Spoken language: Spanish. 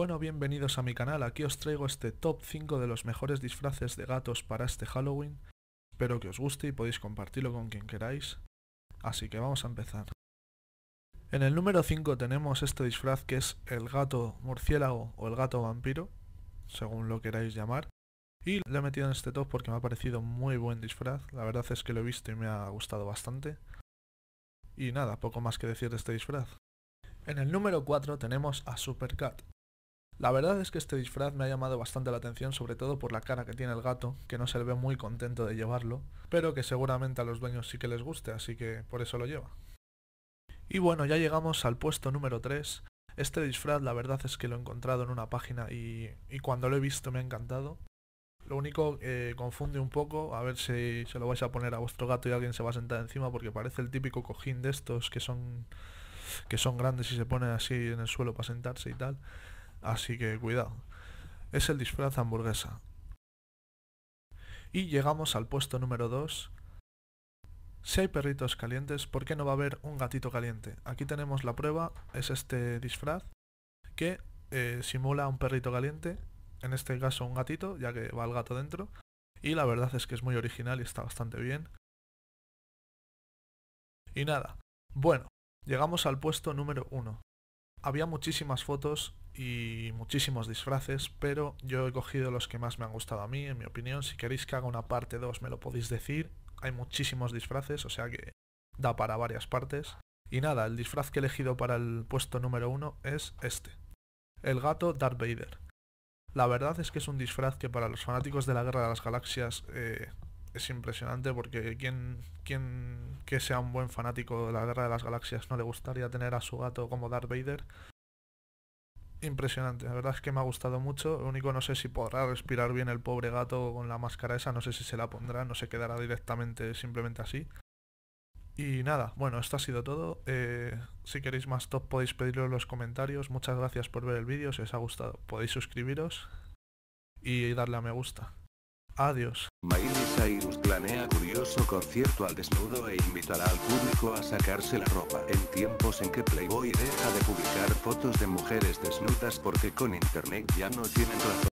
Bueno, bienvenidos a mi canal, aquí os traigo este top 5 de los mejores disfraces de gatos para este Halloween. Espero que os guste y podéis compartirlo con quien queráis. Así que vamos a empezar. En el número 5 tenemos este disfraz que es el gato murciélago o el gato vampiro, según lo queráis llamar. Y lo he metido en este top porque me ha parecido muy buen disfraz, la verdad es que lo he visto y me ha gustado bastante. Y nada, poco más que decir de este disfraz. En el número 4 tenemos a Supercat, la verdad es que este disfraz me ha llamado bastante la atención, sobre todo por la cara que tiene el gato, que no se ve muy contento de llevarlo, pero que seguramente a los dueños sí que les guste, así que por eso lo lleva. Y bueno, ya llegamos al puesto número 3. Este disfraz la verdad es que lo he encontrado en una página y, cuando lo he visto me ha encantado. Lo único que eh, confunde un poco, a ver si se lo vais a poner a vuestro gato y alguien se va a sentar encima porque parece el típico cojín de estos que son que son grandes y se ponen así en el suelo para sentarse y tal así que cuidado. Es el disfraz hamburguesa. Y llegamos al puesto número 2. Si hay perritos calientes, ¿por qué no va a haber un gatito caliente? Aquí tenemos la prueba, es este disfraz que eh, simula un perrito caliente, en este caso un gatito, ya que va el gato dentro. Y la verdad es que es muy original y está bastante bien. Y nada, bueno, llegamos al puesto número 1. Había muchísimas fotos y muchísimos disfraces, pero yo he cogido los que más me han gustado a mí, en mi opinión. Si queréis que haga una parte 2 me lo podéis decir. Hay muchísimos disfraces, o sea que da para varias partes. Y nada, el disfraz que he elegido para el puesto número 1 es este. El gato Darth Vader. La verdad es que es un disfraz que para los fanáticos de la Guerra de las Galaxias eh, es impresionante porque quien, quien que sea un buen fanático de la Guerra de las Galaxias no le gustaría tener a su gato como Darth Vader impresionante. La verdad es que me ha gustado mucho. Lo único no sé si podrá respirar bien el pobre gato con la máscara esa. No sé si se la pondrá, no se quedará directamente simplemente así. Y nada, bueno, esto ha sido todo. Eh, si queréis más top podéis pedirlo en los comentarios. Muchas gracias por ver el vídeo. Si os ha gustado podéis suscribiros y darle a me gusta. Adiós. Miley Cyrus planea curioso concierto al desnudo e invitará al público a sacarse la ropa. En tiempos en que Playboy deja de publicar fotos de mujeres desnudas porque con internet ya no tienen razón.